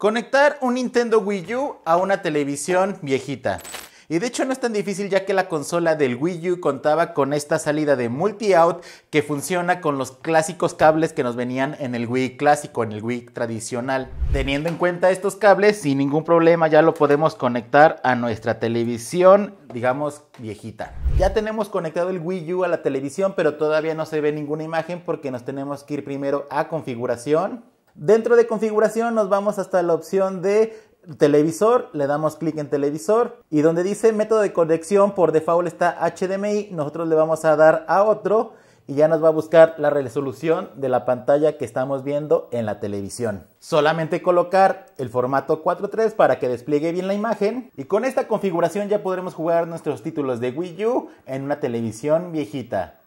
Conectar un Nintendo Wii U a una televisión viejita. Y de hecho no es tan difícil ya que la consola del Wii U contaba con esta salida de multi-out que funciona con los clásicos cables que nos venían en el Wii clásico, en el Wii tradicional. Teniendo en cuenta estos cables, sin ningún problema ya lo podemos conectar a nuestra televisión, digamos, viejita. Ya tenemos conectado el Wii U a la televisión, pero todavía no se ve ninguna imagen porque nos tenemos que ir primero a configuración Dentro de configuración nos vamos hasta la opción de televisor, le damos clic en televisor y donde dice método de conexión por default está HDMI, nosotros le vamos a dar a otro y ya nos va a buscar la resolución de la pantalla que estamos viendo en la televisión. Solamente colocar el formato 4.3 para que despliegue bien la imagen y con esta configuración ya podremos jugar nuestros títulos de Wii U en una televisión viejita.